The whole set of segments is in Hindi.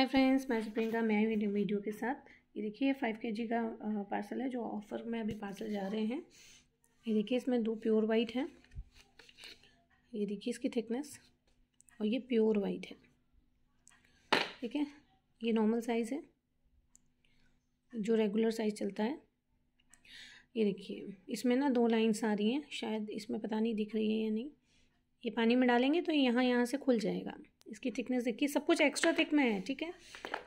हाय फ्रेंड्स मैं सुप्रियंका मैं हूँ वीडियो के साथ ये देखिए ये फाइव के जी का पार्सल है जो ऑफ़र में अभी पार्सल जा रहे हैं ये देखिए इसमें दो प्योर वाइट हैं ये देखिए इसकी थिकनेस और ये प्योर वाइट है ठीक है ये नॉर्मल साइज़ है जो रेगुलर साइज़ चलता है ये देखिए इसमें ना दो लाइन्स आ रही हैं शायद इसमें पता नहीं दिख रही है या नहीं ये पानी में डालेंगे तो यहाँ यहाँ से खुल जाएगा इसकी थिकनेस देखिए सब कुछ एक्स्ट्रा थिक में है ठीक है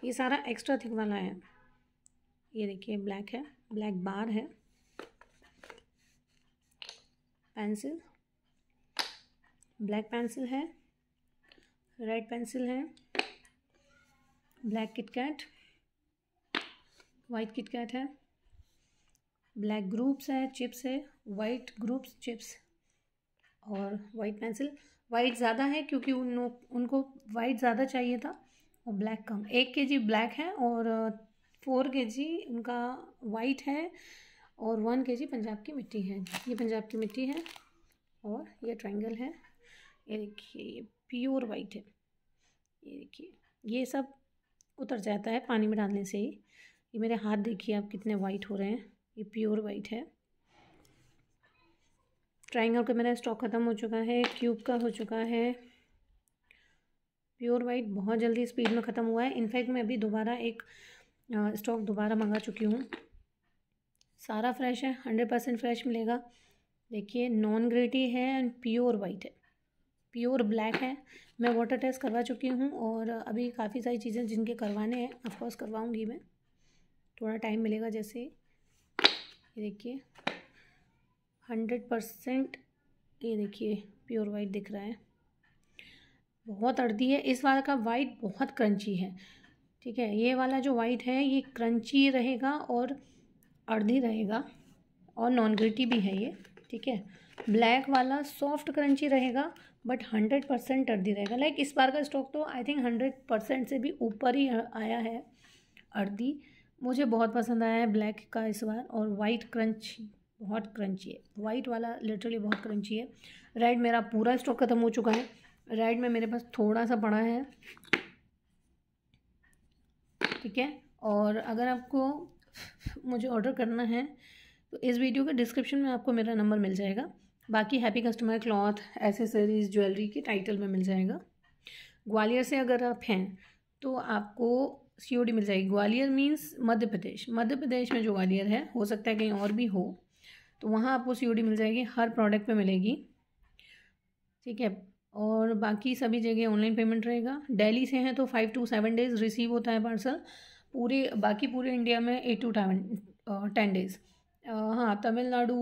ये सारा एक्स्ट्रा थिक वाला है ये देखिए ब्लैक है ब्लैक बार है पेंसिल ब्लैक पेंसिल है रेड पेंसिल है ब्लैक किटकैट वाइट किटकैट है ब्लैक ग्रुप्स है चिप्स है वाइट ग्रुप्स चिप्स और वाइट पेंसिल वाइट ज़्यादा है क्योंकि उन उनको वाइट ज़्यादा चाहिए था और ब्लैक कम एक के जी ब्लैक है और फोर के जी उनका वाइट है और वन के जी पंजाब की मिट्टी है ये पंजाब की मिट्टी है और ये ट्रायंगल है ये देखिए ये प्योर वाइट है ये देखिए ये सब उतर जाता है पानी में डालने से ही ये मेरे हाथ देखिए आप कितने वाइट हो रहे हैं ये प्योर वाइट है ट्राइंगल का मेरा स्टॉक ख़त्म हो चुका है क्यूब का हो चुका है प्योर वाइट बहुत जल्दी स्पीड में ख़त्म हुआ है इनफैक्ट मैं अभी दोबारा एक स्टॉक दोबारा मंगा चुकी हूँ सारा फ्रेश है हंड्रेड परसेंट फ्रेश मिलेगा देखिए नॉन ग्रेटी है एंड प्योर वाइट है प्योर ब्लैक है मैं वाटर टेस्ट करवा चुकी हूँ और अभी काफ़ी सारी चीज़ें जिनके करवाने हैं ऑफकोर्स करवाऊँगी मैं थोड़ा टाइम मिलेगा जैसे देखिए हंड्रेड परसेंट ये देखिए प्योर वाइट दिख रहा है बहुत अर्दी है इस वाला का वाइट बहुत क्रंची है ठीक है ये वाला जो वाइट है ये क्रंची रहेगा और अर्दी रहेगा और नॉन ग्रिटी भी है ये ठीक है ब्लैक वाला सॉफ्ट क्रंची रहेगा बट हंड्रेड परसेंट अर्दी रहेगा लाइक इस बार का स्टॉक तो आई थिंक हंड्रेड परसेंट से भी ऊपर ही आया है अर्दी मुझे बहुत पसंद आया है ब्लैक का इस बार और वाइट क्रंच बहुत क्रंची है वाइट वाला लिटरली बहुत क्रंची है रेड मेरा पूरा स्टॉक ख़त्म हो चुका है रेड में मेरे पास थोड़ा सा पड़ा है ठीक है और अगर आपको मुझे ऑर्डर करना है तो इस वीडियो के डिस्क्रिप्शन में आपको मेरा नंबर मिल जाएगा बाकी happy customer cloth accessories jewellery के टाइटल में मिल जाएगा ग्वालियर से अगर आप हैं तो आपको सी मिल जाएगी ग्वालियर मीन्स मध्य प्रदेश मध्य प्रदेश में जो ग्वालियर है हो सकता है कहीं और भी हो तो वहाँ आपको सी मिल जाएगी हर प्रोडक्ट पर मिलेगी ठीक है और बाकी सभी जगह ऑनलाइन पेमेंट रहेगा दिल्ली से हैं तो five to seven days receive होता है पार्सल पूरे बाकी पूरे इंडिया में एट टू टेवन टेन डेज़ हाँ तमिलनाडु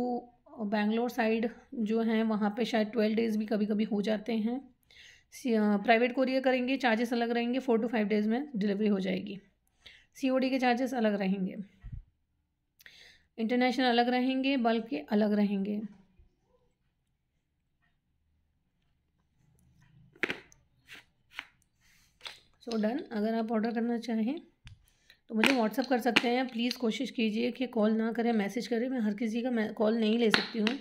बैंगलोर साइड जो हैं वहाँ पे शायद ट्वेल्व डेज़ भी कभी कभी हो जाते हैं प्राइवेट कोरियर करेंगे चार्जेस अलग रहेंगे फोर टू फाइव डेज़ में डिलीवरी हो जाएगी सी के चार्जेस अलग रहेंगे इंटरनेशनल अलग रहेंगे बल्कि अलग रहेंगे सो so डन अगर आप ऑर्डर करना चाहें तो मुझे व्हाट्सअप कर सकते हैं प्लीज़ कोशिश कीजिए कि कॉल ना करें मैसेज करें मैं हर किसी का कॉल नहीं ले सकती हूँ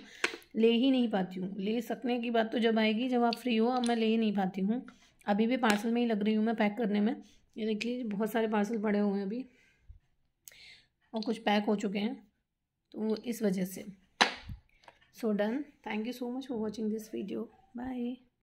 ले ही नहीं पाती हूँ ले सकने की बात तो जब आएगी जब आप फ्री हो अब मैं ले ही नहीं पाती हूँ अभी भी पार्सल में ही लग रही हूँ मैं पैक करने में ये देखिए बहुत सारे पार्सल पड़े हुए हैं अभी और कुछ पैक हो चुके हैं तो इस वजह से so done thank you so much for watching this video bye